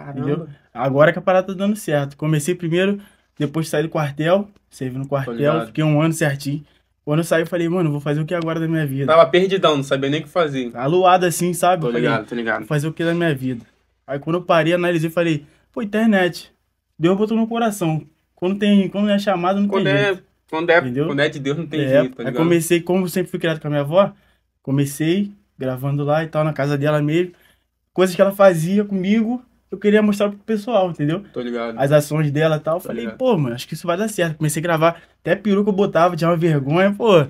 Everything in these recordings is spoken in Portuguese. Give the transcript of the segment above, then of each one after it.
Entendeu? Agora que a parada tá dando certo. Comecei primeiro, depois saí do quartel, servi no quartel, fiquei um ano certinho. Quando eu saí, eu falei, mano, vou fazer o que agora da minha vida? Tava perdidão, não sabia nem o que fazer. Aluado tá assim, sabe? Tô ligado, tô ligado. Vou fazer o que da minha vida? Aí quando eu parei, analisei, falei, pô, internet. Deus botou no coração. Quando tem, quando é chamado, não quando tem é, jeito. Quando é, entendeu? quando é de Deus, não tem é, jeito, tá Aí comecei, como sempre fui criado com a minha avó, comecei gravando lá e tal, na casa dela mesmo. Coisas que ela fazia comigo, eu queria mostrar pro pessoal, entendeu? Tô ligado. As ações dela e tal. Tô falei, ligado. pô, mano, acho que isso vai dar certo. Comecei a gravar, até peruca eu botava, tinha uma vergonha, pô.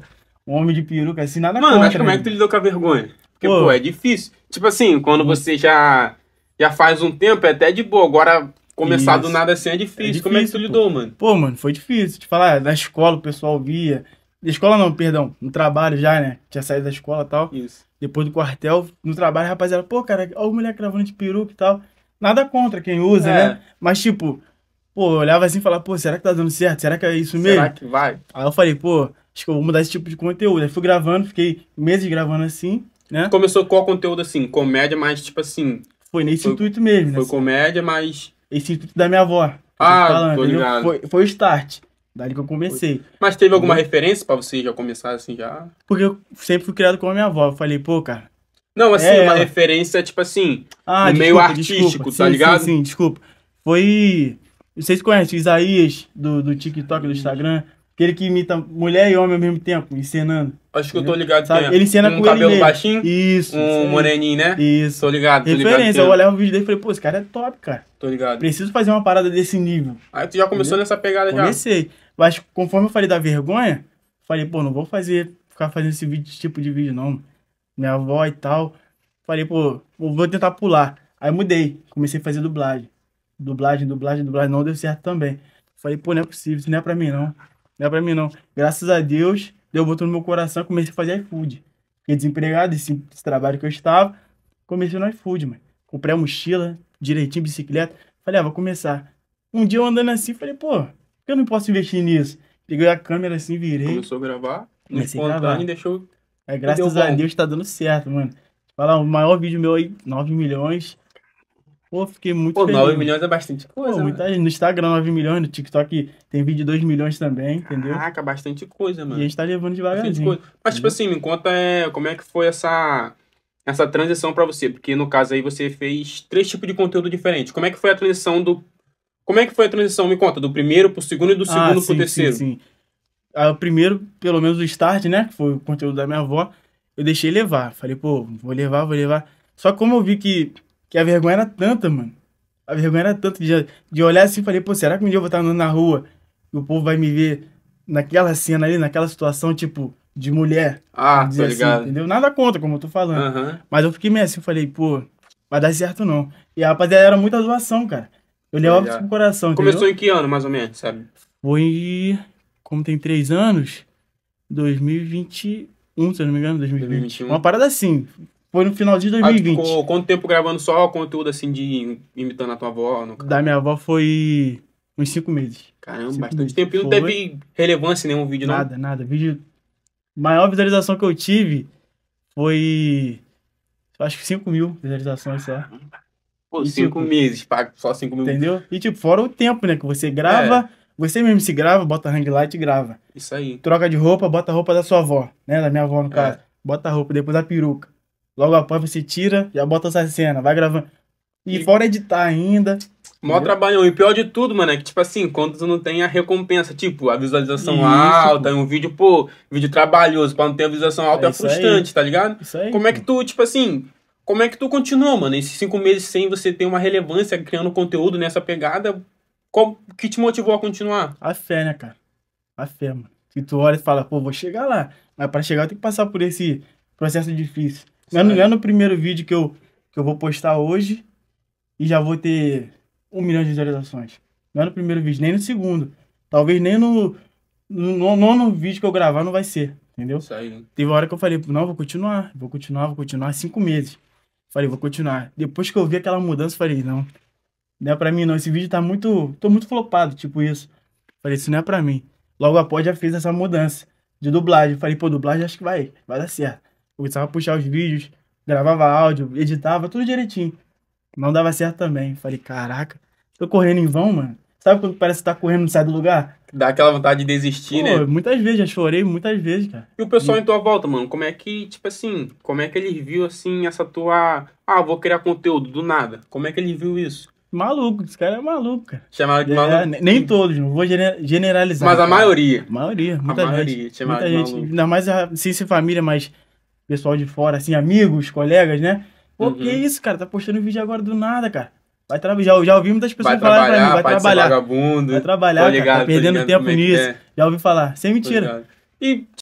Um homem de peruca, assim, nada Mano, contra, mas como é que tu lidou com a vergonha? Porque, pô, pô é difícil. Tipo assim, quando hum. você já, já faz um tempo, é até de boa. Agora, começar isso. do nada assim é difícil. é difícil. Como é que tu pô. lidou, mano? Pô, mano, foi difícil. Te falar, na escola o pessoal via. Na escola não, perdão. No trabalho já, né? Tinha saído da escola e tal. Isso. Depois do quartel, no trabalho, rapaziada, pô, cara, olha o moleque gravando de peruca e tal. Nada contra quem usa, é. né? Mas, tipo, pô, eu olhava assim e falava, pô, será que tá dando certo? Será que é isso mesmo? Será que vai? Aí eu falei, pô, acho que eu vou mudar esse tipo de conteúdo. Aí fui gravando, fiquei meses gravando assim, né? Começou qual conteúdo assim? Comédia, mas tipo assim. Foi nesse foi, intuito mesmo. Né? Foi assim. comédia, mas. Esse intuito da minha avó. Ah, falando, tô ligado. Foi, foi o start. Daí que eu comecei. Mas teve alguma eu... referência para você já começar assim já? Porque eu sempre fui criado com a minha avó. Eu falei, pô, cara, não, assim, é uma ela. referência, tipo assim, ah, desculpa, meio artístico, tá ligado? Sim, sim, desculpa. Foi. Vocês conhecem Isaías do, do TikTok, do Instagram? Aquele que imita mulher e homem ao mesmo tempo, encenando. Acho que eu tô ligado Sabe? É. Ele cena um com cabelo ele baixinho? Isso. Um sim. moreninho, né? Isso. Tô ligado, tô Referência, ligado. É. eu olhei o vídeo dele e falei, pô, esse cara é top, cara. Tô ligado. Preciso fazer uma parada desse nível. Aí tu já começou Entendeu? nessa pegada Comecei. já? Comecei. Mas conforme eu falei da vergonha, falei, pô, não vou fazer, ficar fazendo esse vídeo, esse tipo de vídeo, não minha avó e tal. Falei, pô, vou tentar pular. Aí mudei, comecei a fazer dublagem. Dublagem, dublagem, dublagem, não deu certo também. Falei, pô, não é possível, isso não é pra mim não. Não é pra mim não. Graças a Deus, deu botou no meu coração comecei a fazer iFood. Fiquei desempregado desse, trabalho que eu estava. Comecei no iFood, mano. Comprei a mochila, direitinho, bicicleta. Falei, ah, vou começar. Um dia eu andando assim, falei, pô, por que eu não posso investir nisso? Peguei a câmera assim, virei. Começou a gravar, comecei a gravar. e deixou é, graças a bom. Deus tá dando certo, mano. Falar, o maior vídeo meu aí, 9 milhões. Pô, fiquei muito Pô, feliz. 9 milhões é bastante coisa. Pô, muita, no Instagram, 9 milhões, no TikTok tem vídeo de 2 milhões também, entendeu? Caraca, bastante coisa, mano. E a gente tá levando devagarzinho. Mas, tipo assim, me conta é, como é que foi essa, essa transição pra você. Porque no caso aí você fez três tipos de conteúdo diferente. Como é que foi a transição do. Como é que foi a transição? Me conta, do primeiro pro segundo e do ah, segundo ah, sim, pro terceiro. Sim, sim. Ah, o primeiro, pelo menos o start, né? Que foi o conteúdo da minha avó, eu deixei levar. Falei, pô, vou levar, vou levar. Só como eu vi que, que a vergonha era tanta, mano. A vergonha era tanta de, de olhar assim falei, pô, será que um dia eu vou estar andando na rua e o povo vai me ver naquela cena ali, naquela situação, tipo, de mulher? Ah, tô assim, ligado. Entendeu? Nada contra, como eu tô falando. Uhum. Mas eu fiquei meio assim, falei, pô, vai dar certo não. E a rapaziada era muita doação, cara. Eu levava isso pro coração. Começou em que ano, mais ou menos, sabe? Foi como tem três anos, 2021, se eu não me engano, 2020. 2021. Uma parada assim. Foi no final de 2020. Ah, ficou, quanto tempo gravando só o conteúdo assim de imitando a tua avó? No Da minha avó foi uns cinco meses. Caramba, cinco bastante meses. tempo. E não foi. teve relevância nenhum vídeo, nada, não? Nada, nada. Vídeo. Maior visualização que eu tive foi. Acho que 5 mil visualizações só. Pô, 5 tipo, meses, pago só 5 mil. Entendeu? E tipo, fora o tempo, né? Que você grava. É. Você mesmo se grava, bota hang light e grava. Isso aí. Troca de roupa, bota a roupa da sua avó, né? Da minha avó, no é. caso. É. Bota a roupa, depois a peruca. Logo após você tira, já bota essa cena, vai gravando. E, e... fora editar ainda. Mó trabalhão. E pior de tudo, mano, é que, tipo assim, quando tu não tem a recompensa, tipo, a visualização isso, alta, pô. um vídeo, pô, vídeo trabalhoso, pra não ter a visualização alta é, é frustrante, aí. tá ligado? Isso aí. Como é que tu, tipo assim, como é que tu continua, mano? Esses cinco meses sem você ter uma relevância criando conteúdo nessa pegada, qual que te motivou a continuar? A fé, né, cara? A fé, mano. Se tu olha e fala, pô, vou chegar lá. Mas pra chegar eu tenho que passar por esse processo difícil. Não é, não é no primeiro vídeo que eu, que eu vou postar hoje e já vou ter um milhão de visualizações. Não é no primeiro vídeo, nem no segundo. Talvez nem no, no nono vídeo que eu gravar não vai ser, entendeu? Isso aí. Teve uma hora que eu falei, não, vou continuar, vou continuar, vou continuar, cinco meses. Falei, vou continuar. Depois que eu vi aquela mudança, falei, não, não é pra mim, não. Esse vídeo tá muito. Tô muito flopado, tipo isso. Falei, isso não é pra mim. Logo após já fiz essa mudança de dublagem. Falei, pô, dublagem acho que vai, vai dar certo. Começava a puxar os vídeos, gravava áudio, editava, tudo direitinho. Não dava certo também. Falei, caraca, tô correndo em vão, mano. Sabe quando parece que tá correndo não sai do lugar? Dá aquela vontade de desistir, pô, né? Muitas vezes, já chorei muitas vezes, cara. E o pessoal e... em tua volta, mano, como é que, tipo assim, como é que eles viu assim essa tua. Ah, vou criar conteúdo do nada. Como é que eles viu isso? Maluco, esse cara é maluco, cara. Chamaram de é, maluco. É, nem todos, não vou generalizar. Mas a cara. maioria. A maioria, muita a maioria, gente. maioria, gente. Maluco. Ainda mais a ciência e família, mas pessoal de fora, assim, amigos, colegas, né? Pô, uhum. que isso, cara? Tá postando vídeo agora do nada, cara. Vai trabalhar, já, já ouvi muitas pessoas falar pra mim, vai trabalhar. Vagabundo, vai trabalhar, ligado, cara, tá perdendo tempo é nisso. É. Já ouvi falar, sem é mentira. E